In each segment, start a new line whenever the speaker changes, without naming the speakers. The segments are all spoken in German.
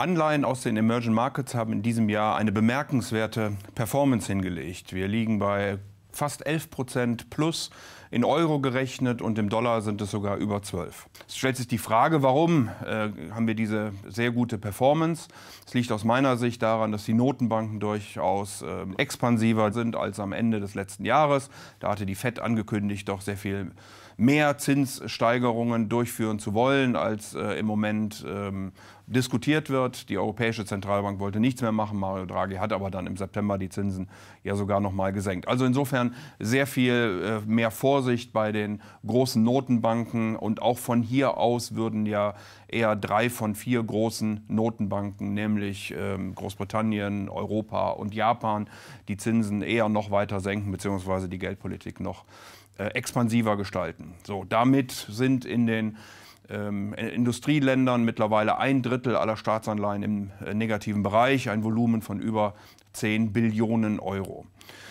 Anleihen aus den Emerging Markets haben in diesem Jahr eine bemerkenswerte Performance hingelegt. Wir liegen bei fast 11 Prozent plus in Euro gerechnet und im Dollar sind es sogar über 12. Es stellt sich die Frage, warum äh, haben wir diese sehr gute Performance? Es liegt aus meiner Sicht daran, dass die Notenbanken durchaus äh, expansiver sind als am Ende des letzten Jahres. Da hatte die Fed angekündigt, doch sehr viel mehr Zinssteigerungen durchführen zu wollen, als äh, im Moment ähm, diskutiert wird. Die Europäische Zentralbank wollte nichts mehr machen. Mario Draghi hat aber dann im September die Zinsen ja sogar noch mal gesenkt. Also insofern insofern sehr viel äh, mehr Vorsicht bei den großen Notenbanken. Und auch von hier aus würden ja eher drei von vier großen Notenbanken, nämlich ähm, Großbritannien, Europa und Japan, die Zinsen eher noch weiter senken, beziehungsweise die Geldpolitik noch äh, expansiver gestalten. So, damit sind in den ähm, Industrieländern mittlerweile ein Drittel aller Staatsanleihen im äh, negativen Bereich, ein Volumen von über 10 Billionen Euro.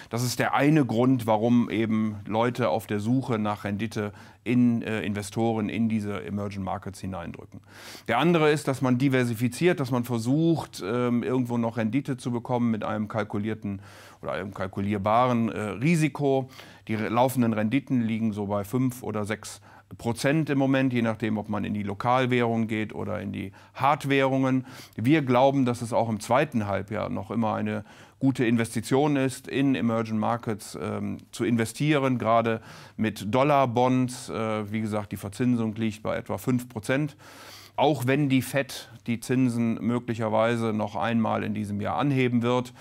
Das ist der eine Grund, warum eben Leute auf der Suche nach Rendite in äh, Investoren in diese Emerging Markets hineindrücken. Der andere ist, dass man diversifiziert, dass man versucht, ähm, irgendwo noch Rendite zu bekommen mit einem kalkulierten oder einem kalkulierbaren äh, Risiko. Die laufenden Renditen liegen so bei 5 oder 6 Prozent. Prozent im Moment, je nachdem, ob man in die Lokalwährung geht oder in die Hardwährungen. Wir glauben, dass es auch im zweiten Halbjahr noch immer eine gute Investition ist, in Emerging Markets ähm, zu investieren, gerade mit Dollar-Bonds. Äh, wie gesagt, die Verzinsung liegt bei etwa 5 Prozent. Auch wenn die FED die Zinsen möglicherweise noch einmal in diesem Jahr anheben wird,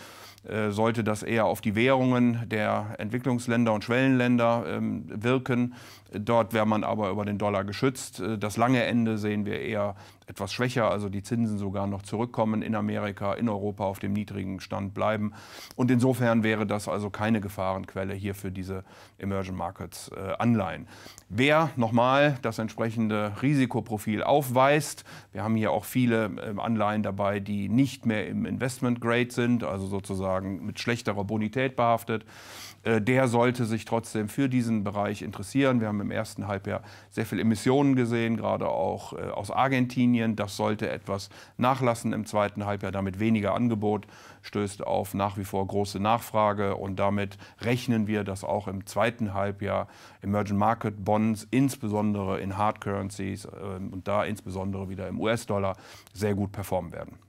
äh, sollte das eher auf die Währungen der Entwicklungsländer und Schwellenländer ähm, wirken. Dort wäre man aber über den Dollar geschützt. Äh, das lange Ende sehen wir eher etwas schwächer, also die Zinsen sogar noch zurückkommen in Amerika, in Europa auf dem niedrigen Stand bleiben. Und insofern wäre das also keine Gefahrenquelle hier für diese Emerging Markets äh, Anleihen. Wer nochmal das entsprechende Risikoprofil aufweist, wir haben hier auch viele äh, Anleihen dabei, die nicht mehr im Investment Grade sind, also sozusagen mit schlechterer Bonität behaftet, äh, der sollte sich trotzdem für diesen Bereich interessieren. Wir haben im ersten Halbjahr sehr viele Emissionen gesehen, gerade auch äh, aus Argentinien. Argentinien. Das sollte etwas nachlassen im zweiten Halbjahr, damit weniger Angebot stößt auf nach wie vor große Nachfrage und damit rechnen wir, dass auch im zweiten Halbjahr Emerging Market Bonds, insbesondere in Hard Currencies ähm, und da insbesondere wieder im US-Dollar, sehr gut performen werden.